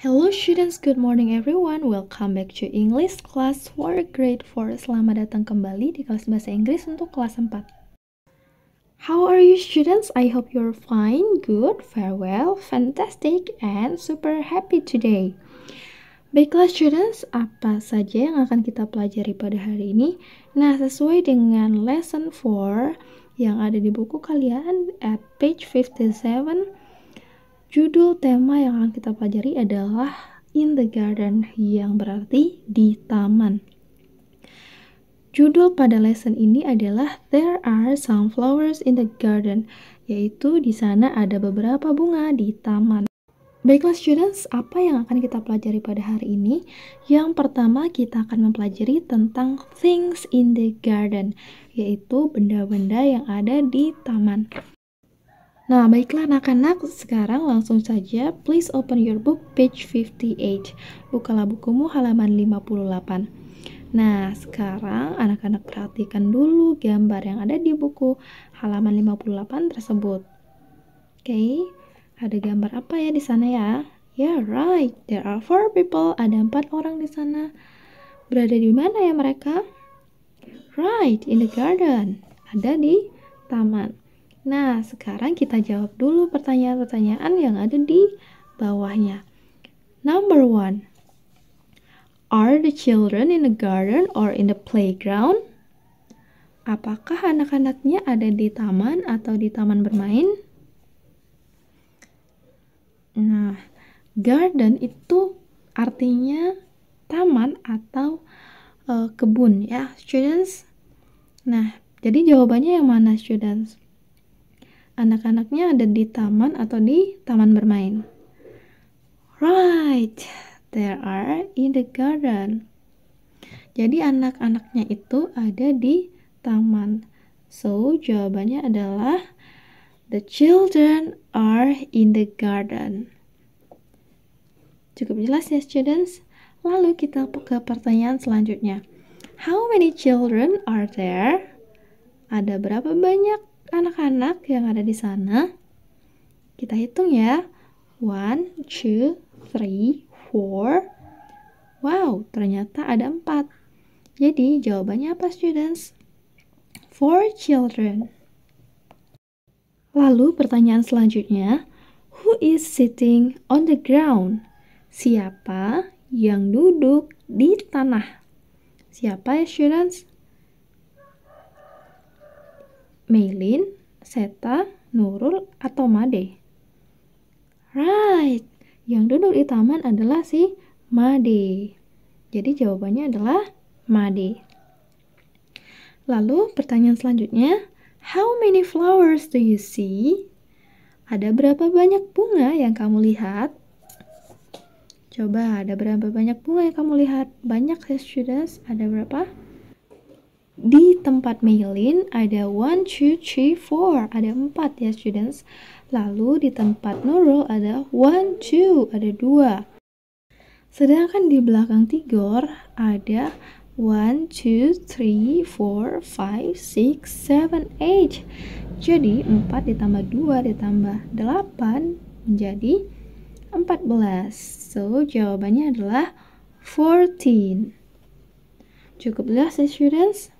Hello students, good morning everyone. Welcome back to English class for grade 4. Selamat datang kembali di kelas bahasa Inggris untuk kelas 4. How are you students? I hope you're fine, good, farewell, fantastic, and super happy today. Baiklah students, apa saja yang akan kita pelajari pada hari ini? Nah, sesuai dengan lesson 4 yang ada di buku kalian at page 57 Judul tema yang akan kita pelajari adalah In the Garden yang berarti di taman. Judul pada lesson ini adalah There are some flowers in the garden, yaitu di sana ada beberapa bunga di taman. Baiklah students, apa yang akan kita pelajari pada hari ini? Yang pertama kita akan mempelajari tentang things in the garden, yaitu benda-benda yang ada di taman. Nah, baiklah anak-anak, sekarang langsung saja please open your book page 58. Bukalah bukumu halaman 58. Nah, sekarang anak-anak perhatikan dulu gambar yang ada di buku halaman 58 tersebut. Oke, okay, ada gambar apa ya di sana ya? Ya, yeah, right. There are four people. Ada empat orang di sana. Berada di mana ya mereka? Right, in the garden. Ada di taman. Nah, sekarang kita jawab dulu pertanyaan-pertanyaan yang ada di bawahnya. Number one, are the children in the garden or in the playground? Apakah anak-anaknya ada di taman atau di taman bermain? Nah, garden itu artinya taman atau uh, kebun ya, students. Nah, jadi jawabannya yang mana, students? anak-anaknya ada di taman atau di taman bermain. Right, there are in the garden. Jadi anak-anaknya itu ada di taman. So, jawabannya adalah the children are in the garden. Cukup jelas ya students? Lalu kita ke pertanyaan selanjutnya. How many children are there? Ada berapa banyak anak-anak yang ada di sana. Kita hitung ya. One, two, three, four. Wow, ternyata ada empat. Jadi, jawabannya apa, students? Four children. Lalu, pertanyaan selanjutnya. Who is sitting on the ground? Siapa yang duduk di tanah? Siapa ya, students? Melin, Seta, Nurul, atau Made? Right, yang duduk di taman adalah si Made. Jadi jawabannya adalah Made. Lalu pertanyaan selanjutnya, how many flowers do you see? Ada berapa banyak bunga yang kamu lihat? Coba, ada berapa banyak bunga yang kamu lihat? Banyak ya, students. Ada berapa? di tempat Maylin ada one, two, three, four, ada empat ya students lalu di tempat Nurul ada one, two, ada dua. sedangkan di belakang Tigor ada one, two, three, four, five, six, seven, eight. jadi empat ditambah dua ditambah delapan menjadi empat belas. so jawabannya adalah fourteen. cukup jelas ya students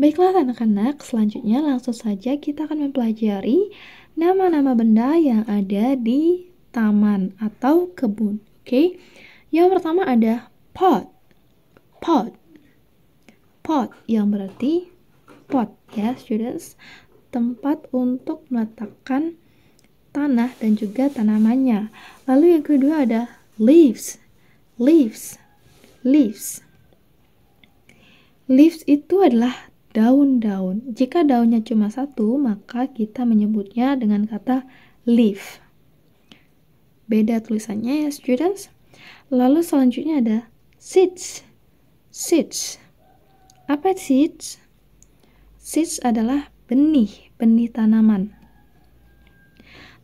Baiklah anak-anak, selanjutnya langsung saja kita akan mempelajari nama-nama benda yang ada di taman atau kebun. Oke, okay? yang pertama ada pot, pot, pot yang berarti pot ya students, tempat untuk meletakkan tanah dan juga tanamannya. Lalu yang kedua ada leaves, leaves, leaves. Leaves itu adalah daun-daun. Jika daunnya cuma satu, maka kita menyebutnya dengan kata leaf. Beda tulisannya ya, students. Lalu selanjutnya ada seeds. Seeds. Apa seeds? Seeds adalah benih, benih tanaman.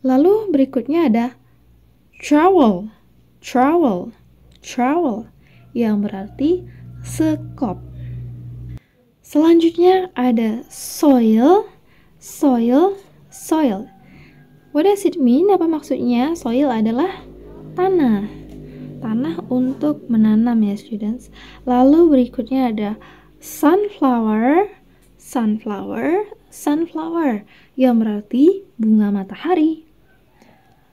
Lalu berikutnya ada trowel, trowel, trowel yang berarti sekop Selanjutnya ada soil, soil, soil. What does it mean? Apa maksudnya? Soil adalah tanah. Tanah untuk menanam ya students. Lalu berikutnya ada sunflower, sunflower, sunflower yang berarti bunga matahari.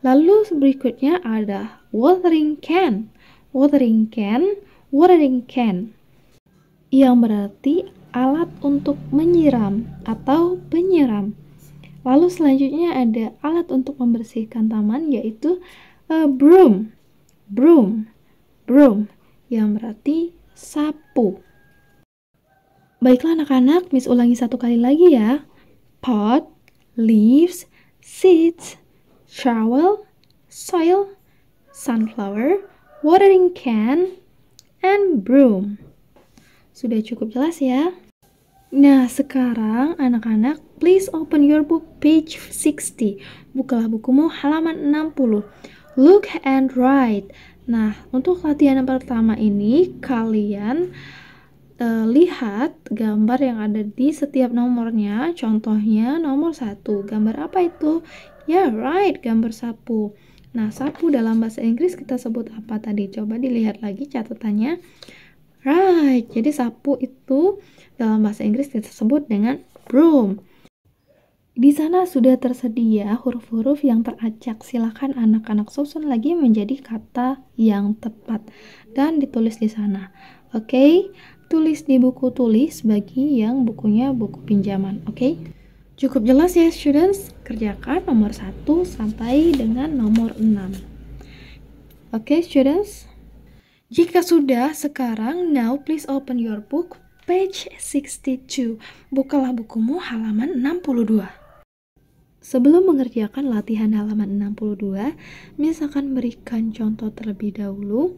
Lalu berikutnya ada watering can, watering can, watering can yang berarti alat untuk menyiram atau penyiram. Lalu selanjutnya ada alat untuk membersihkan taman yaitu uh, broom. Broom. Broom yang berarti sapu. Baiklah anak-anak, Miss ulangi satu kali lagi ya. Pot, leaves, seeds, shower soil, sunflower, watering can, and broom. Sudah cukup jelas ya? Nah, sekarang anak-anak, please open your book page 60. Bukalah bukumu halaman 60. Look and write. Nah, untuk latihan yang pertama ini, kalian uh, lihat gambar yang ada di setiap nomornya. Contohnya nomor 1. Gambar apa itu? Ya, yeah, right, gambar sapu. Nah, sapu dalam bahasa Inggris kita sebut apa tadi? Coba dilihat lagi catatannya. Right, jadi sapu itu dalam bahasa Inggris disebut dengan broom. Di sana sudah tersedia huruf-huruf yang teracak. Silakan anak-anak susun lagi menjadi kata yang tepat dan ditulis di sana. Oke, okay? tulis di buku tulis bagi yang bukunya buku pinjaman. Oke. Okay? Cukup jelas ya students, kerjakan nomor 1 sampai dengan nomor 6. Oke okay, students, jika sudah, sekarang now please open your book page 62. Bukalah bukumu halaman 62. Sebelum mengerjakan latihan halaman 62, Miss akan berikan contoh terlebih dahulu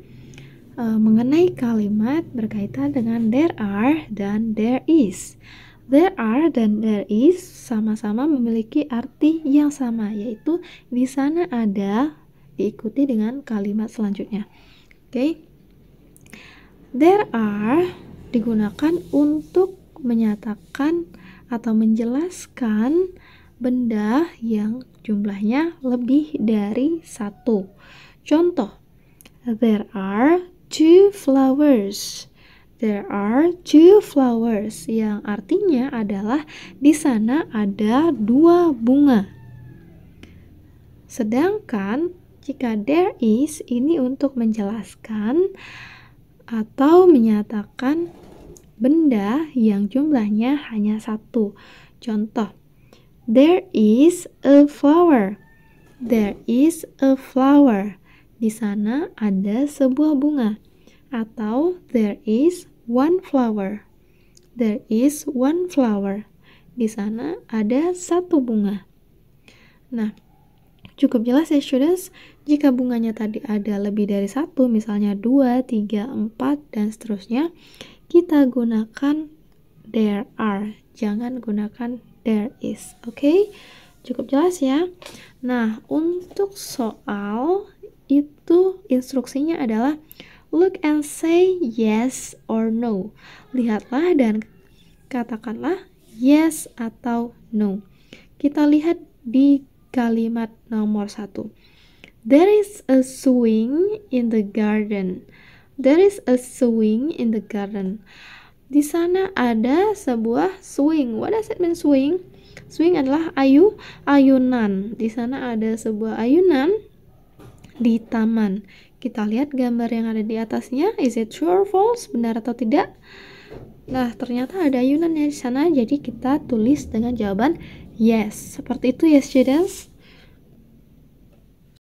e, mengenai kalimat berkaitan dengan there are dan there is. There are dan there is sama-sama memiliki arti yang sama, yaitu di sana ada diikuti dengan kalimat selanjutnya. Oke. Okay? There are digunakan untuk menyatakan atau menjelaskan benda yang jumlahnya lebih dari satu. Contoh, there are two flowers. There are two flowers yang artinya adalah di sana ada dua bunga. Sedangkan jika there is ini untuk menjelaskan atau menyatakan benda yang jumlahnya hanya satu. Contoh, there is a flower. There is a flower. Di sana ada sebuah bunga. Atau there is one flower. There is one flower. Di sana ada satu bunga. Nah, cukup jelas ya students. Jika bunganya tadi ada lebih dari satu, misalnya dua, tiga, empat dan seterusnya, kita gunakan there are. Jangan gunakan there is. Oke, okay? cukup jelas ya. Nah, untuk soal itu instruksinya adalah look and say yes or no. Lihatlah dan katakanlah yes atau no. Kita lihat di kalimat nomor satu. There is a swing in the garden. There is a swing in the garden. Di sana ada sebuah swing. What does it mean swing? Swing adalah ayu ayunan. Di sana ada sebuah ayunan di taman. Kita lihat gambar yang ada di atasnya. Is it true or false? Benar atau tidak? Nah, ternyata ada ayunan di sana. Jadi kita tulis dengan jawaban yes. Seperti itu ya, students.